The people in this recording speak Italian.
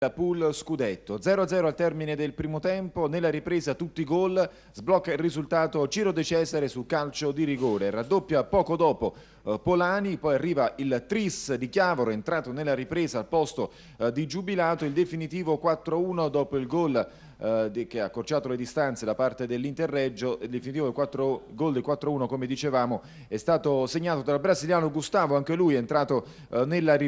La pool scudetto 0-0 al termine del primo tempo, nella ripresa tutti i gol, sblocca il risultato Ciro De Cesare su calcio di rigore, raddoppia poco dopo eh, Polani, poi arriva il Tris di Chiavoro entrato nella ripresa al posto eh, di Giubilato, il definitivo 4-1 dopo il gol eh, che ha accorciato le distanze da parte dell'Interreggio, il definitivo 4, gol del 4-1 come dicevamo è stato segnato dal brasiliano Gustavo, anche lui è entrato eh, nella ripresa.